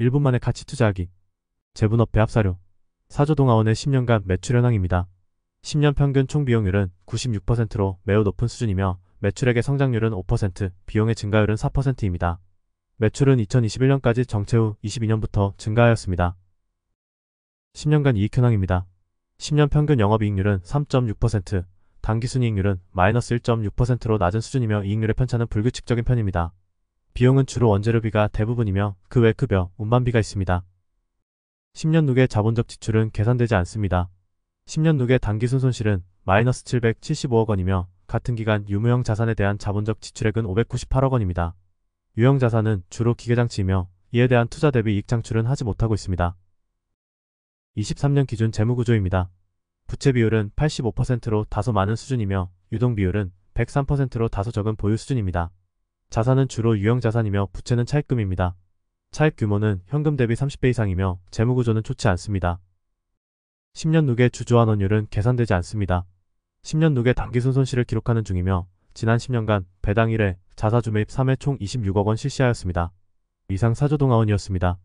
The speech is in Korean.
1분 만에 가치 투자하기. 제분업 배합사료. 사조동아원의 10년간 매출 현황입니다. 10년 평균 총 비용률은 96%로 매우 높은 수준이며 매출액의 성장률은 5%, 비용의 증가율은 4%입니다. 매출은 2021년까지 정체 후 22년부터 증가하였습니다. 10년간 이익 현황입니다. 10년 평균 영업이익률은 3.6%, 단기순이익률은 마이너스 1.6%로 낮은 수준이며 이익률의 편차는 불규칙적인 편입니다. 비용은 주로 원재료비가 대부분이며 그 외 급여, 운반비가 있습니다. 10년 누계 자본적 지출은 계산되지 않습니다. 10년 누계 단기순 손실은 마이너스 775억 원이며 같은 기간 유무형 자산에 대한 자본적 지출액은 598억 원입니다. 유형 자산은 주로 기계장치이며 이에 대한 투자 대비 이익 창출은 하지 못하고 있습니다. 23년 기준 재무구조입니다. 부채 비율은 85%로 다소 많은 수준이며 유동 비율은 103%로 다소 적은 보유 수준입니다. 자산은 주로 유형자산이며 부채는 차입금입니다. 차입 규모는 현금 대비 30배 이상이며 재무구조는 좋지 않습니다. 10년 누계 주주환원율은 계산되지 않습니다. 10년 누계 단기순 손실을 기록하는 중이며 지난 10년간 배당 1회, 자사주 매입 3회 총 26억 원 실시하였습니다. 이상 사조동화원이었습니다